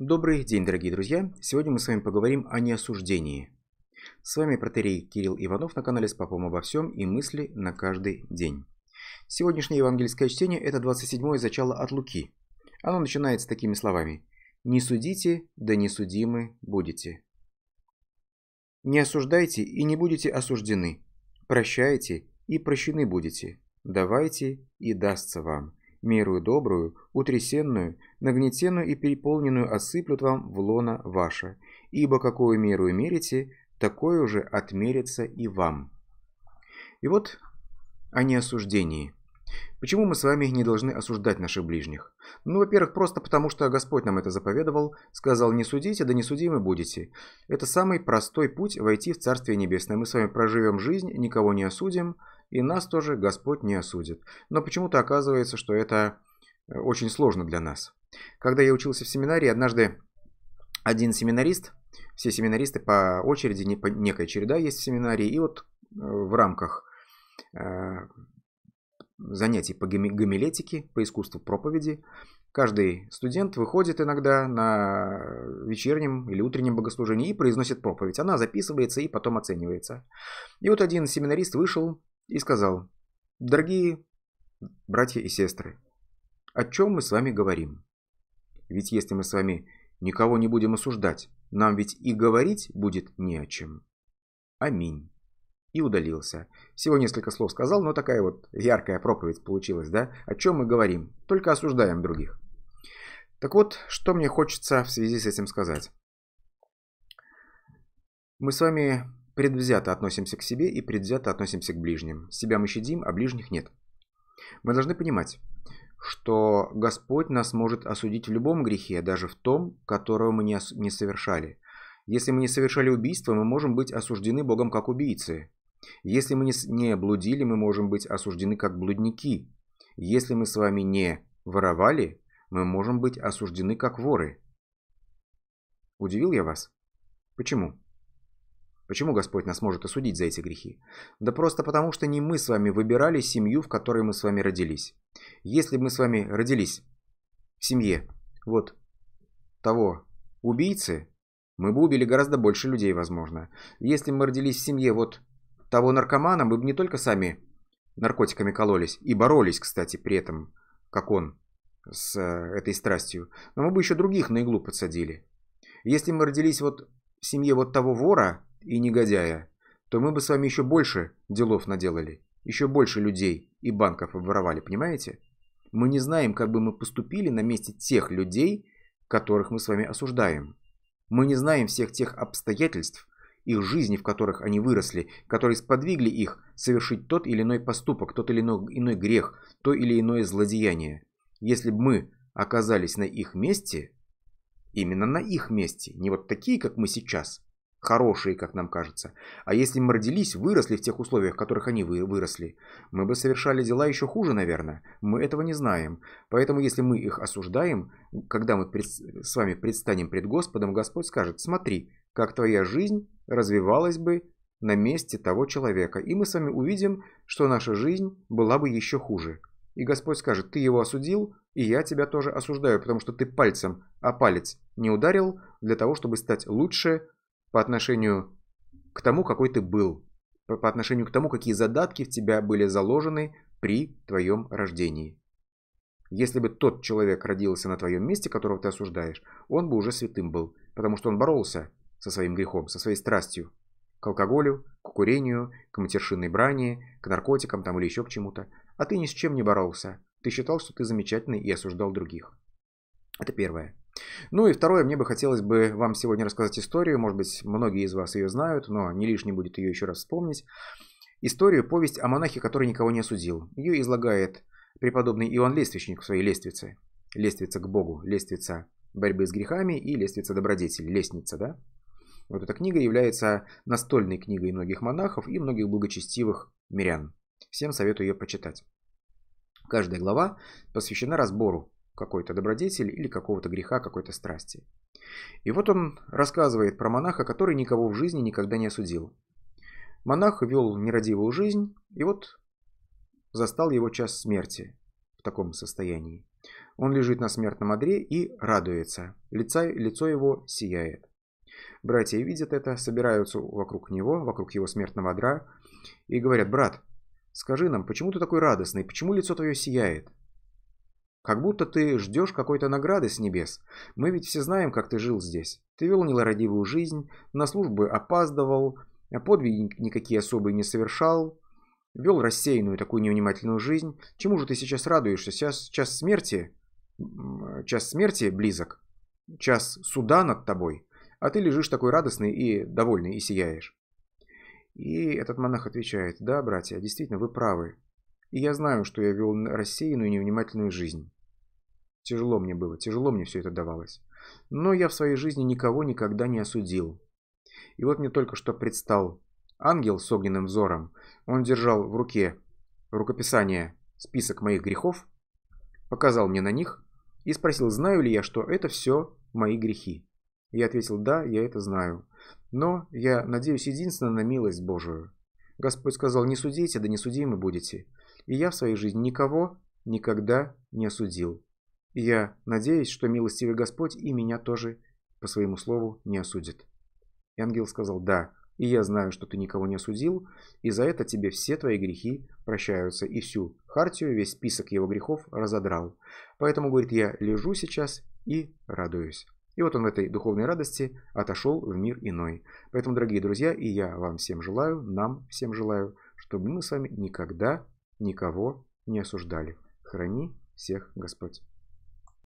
Добрый день, дорогие друзья! Сегодня мы с вами поговорим о неосуждении. С вами протерей Кирилл Иванов на канале «С папом обо всем» и «Мысли на каждый день». Сегодняшнее евангельское чтение – это 27-е зачало от Луки. Оно начинается такими словами «Не судите, да не судимы будете». «Не осуждайте и не будете осуждены, прощайте и прощены будете, давайте и дастся вам» мерую добрую, утрясенную, нагнетенную и переполненную осыплют вам в лона ваше, ибо какую меру мерите, такое уже отмерится и вам». И вот о неосуждении. Почему мы с вами не должны осуждать наших ближних? Ну, во-первых, просто потому, что Господь нам это заповедовал, сказал «не судите, да не судимы будете». Это самый простой путь войти в Царствие Небесное. Мы с вами проживем жизнь, никого не осудим, и нас тоже Господь не осудит. Но почему-то оказывается, что это э, очень сложно для нас. Когда я учился в семинарии, однажды один семинарист, все семинаристы по очереди, не по, некая череда есть в семинарии, и вот э, в рамках э, занятий по гомилетике, по искусству проповеди. Каждый студент выходит иногда на вечернем или утреннем богослужении и произносит проповедь. Она записывается и потом оценивается. И вот один семинарист вышел и сказал, «Дорогие братья и сестры, о чем мы с вами говорим? Ведь если мы с вами никого не будем осуждать, нам ведь и говорить будет не о чем. Аминь». И удалился. Всего несколько слов сказал, но такая вот яркая проповедь получилась, да? О чем мы говорим? Только осуждаем других. Так вот, что мне хочется в связи с этим сказать. Мы с вами Предвзято относимся к себе и предвзято относимся к ближним. Себя мы щадим, а ближних нет. Мы должны понимать, что Господь нас может осудить в любом грехе, даже в том, которого мы не, не совершали. Если мы не совершали убийство, мы можем быть осуждены Богом как убийцы. Если мы не, не блудили, мы можем быть осуждены как блудники. Если мы с вами не воровали, мы можем быть осуждены как воры. Удивил я вас? Почему? Почему Господь нас может осудить за эти грехи? Да просто потому, что не мы с вами выбирали семью, в которой мы с вами родились. Если мы с вами родились в семье вот того убийцы, мы бы убили гораздо больше людей, возможно. Если мы родились в семье вот того наркомана, мы бы не только сами наркотиками кололись и боролись, кстати, при этом, как он, с э, этой страстью, но мы бы еще других на иглу подсадили. Если мы родились вот в семье вот того вора, и негодяя, то мы бы с вами еще больше делов наделали, еще больше людей и банков обворовали, понимаете? Мы не знаем, как бы мы поступили на месте тех людей, которых мы с вами осуждаем. Мы не знаем всех тех обстоятельств, их жизни, в которых они выросли, которые сподвигли их совершить тот или иной поступок, тот или иной, иной грех, то или иное злодеяние. Если бы мы оказались на их месте, именно на их месте, не вот такие, как мы сейчас, Хорошие, как нам кажется. А если мы родились, выросли в тех условиях, в которых они выросли, мы бы совершали дела еще хуже, наверное. Мы этого не знаем. Поэтому, если мы их осуждаем, когда мы с вами предстанем пред Господом, Господь скажет, смотри, как твоя жизнь развивалась бы на месте того человека. И мы с вами увидим, что наша жизнь была бы еще хуже. И Господь скажет, ты его осудил, и я тебя тоже осуждаю, потому что ты пальцем о палец не ударил для того, чтобы стать лучше, по отношению к тому, какой ты был, по отношению к тому, какие задатки в тебя были заложены при твоем рождении. Если бы тот человек родился на твоем месте, которого ты осуждаешь, он бы уже святым был, потому что он боролся со своим грехом, со своей страстью, к алкоголю, к курению, к матершинной брани, к наркотикам там или еще к чему-то. А ты ни с чем не боролся. Ты считал, что ты замечательный и осуждал других. Это первое. Ну и второе, мне бы хотелось бы вам сегодня рассказать историю, может быть, многие из вас ее знают, но не лишним будет ее еще раз вспомнить. Историю, повесть о монахе, который никого не осудил. Ее излагает преподобный Иоанн Лествичник в своей лествице. Лествица к Богу, лествица борьбы с грехами и лествица добродетель, лестница, да? Вот эта книга является настольной книгой многих монахов и многих благочестивых мирян. Всем советую ее почитать. Каждая глава посвящена разбору какой-то добродетели или какого-то греха, какой-то страсти. И вот он рассказывает про монаха, который никого в жизни никогда не осудил. Монах вел нерадивую жизнь, и вот застал его час смерти в таком состоянии. Он лежит на смертном одре и радуется. Лица, лицо его сияет. Братья видят это, собираются вокруг него, вокруг его смертного одра и говорят, брат, скажи нам, почему ты такой радостный, почему лицо твое сияет? Как будто ты ждешь какой-то награды с небес. Мы ведь все знаем, как ты жил здесь. Ты вел нелородивую жизнь, на службы опаздывал, а подвиги никакие особые не совершал, вел рассеянную такую невнимательную жизнь. Чему же ты сейчас радуешься? Сейчас час смерти? Час смерти близок. Час суда над тобой. А ты лежишь такой радостный и довольный, и сияешь. И этот монах отвечает, да, братья, действительно, вы правы. И я знаю, что я вел рассеянную невнимательную жизнь. Тяжело мне было, тяжело мне все это давалось. Но я в своей жизни никого никогда не осудил. И вот мне только что предстал ангел с огненным взором. Он держал в руке рукописание список моих грехов, показал мне на них и спросил, знаю ли я, что это все мои грехи. Я ответил, да, я это знаю. Но я надеюсь единственно на милость Божию. Господь сказал, не судите, да не судимы будете. И я в своей жизни никого никогда не осудил я надеюсь, что милостивый Господь и меня тоже по своему слову не осудит. И ангел сказал, да, и я знаю, что ты никого не осудил, и за это тебе все твои грехи прощаются, и всю хартию, весь список его грехов разодрал. Поэтому, говорит, я лежу сейчас и радуюсь. И вот он в этой духовной радости отошел в мир иной. Поэтому, дорогие друзья, и я вам всем желаю, нам всем желаю, чтобы мы с вами никогда никого не осуждали. Храни всех Господь.